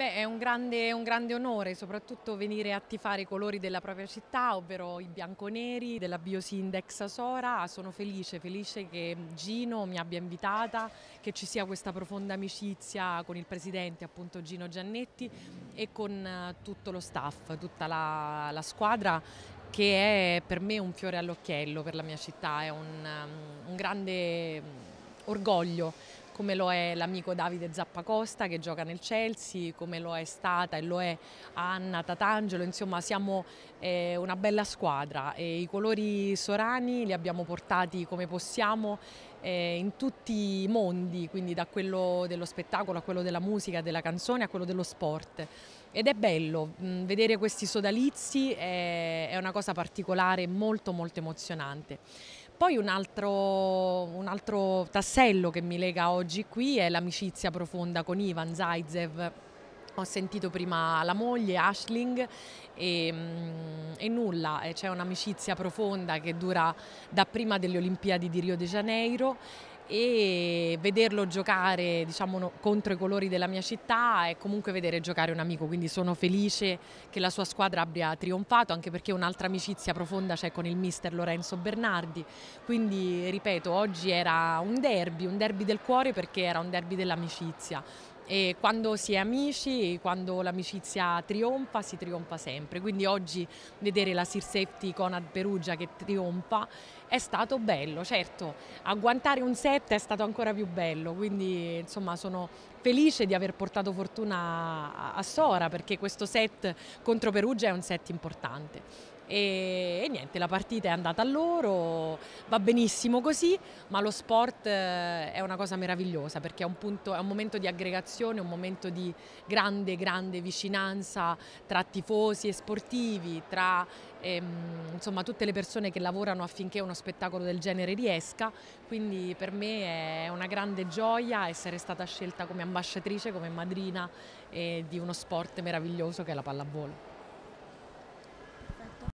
Beh, è un grande, un grande, onore soprattutto venire a tifare i colori della propria città, ovvero i bianconeri della Biosindex Sora. Sono felice, felice che Gino mi abbia invitata, che ci sia questa profonda amicizia con il presidente appunto Gino Giannetti e con eh, tutto lo staff, tutta la, la squadra che è per me un fiore all'occhiello per la mia città, è un, um, un grande mm, orgoglio come lo è l'amico Davide Zappacosta che gioca nel Chelsea, come lo è stata e lo è Anna Tatangelo, insomma siamo eh, una bella squadra e i colori sorani li abbiamo portati come possiamo eh, in tutti i mondi, quindi da quello dello spettacolo a quello della musica, della canzone a quello dello sport. Ed è bello, mh, mm, vedere questi sodalizi è, è una cosa particolare, molto molto emozionante. Poi un altro, un altro, tassello che mi lega oggi qui è l'amicizia profonda con Ivan Zaitsev. Ho sentito prima la moglie, Ashling, e, mm, e nulla, eh, c'è un'amicizia profonda che dura da prima delle Olimpiadi di Rio de Janeiro e vederlo giocare diciamo, no, contro i colori della mia città è comunque vedere giocare un amico, quindi sono felice che la sua squadra abbia trionfato, anche perché un'altra amicizia profonda c'è con il mister Lorenzo Bernardi, quindi ripeto, oggi era un derby, un derby del cuore perché era un derby dell'amicizia, e quando si è amici, quando l'amicizia trionfa, si trionfa sempre. Quindi oggi vedere la Sir Safety Conad Perugia che trionfa è stato bello, certo, agguantare un set è stato ancora più bello, quindi insomma sono felice di aver portato fortuna a Sora perché questo set contro Perugia è un set importante. E, e, niente, la partita è andata a loro, va benissimo così, ma lo sport eh, è una cosa meravigliosa perché è un, punto, è un momento di aggregazione, un momento di grande, grande vicinanza tra tifosi e sportivi, tra ehm, insomma, tutte le persone che lavorano affinché uno spettacolo del genere riesca, quindi per me è una grande gioia essere stata scelta come ambasciatore ambasciatrice, come madrina eh, di uno sport meraviglioso che è la pallavolo.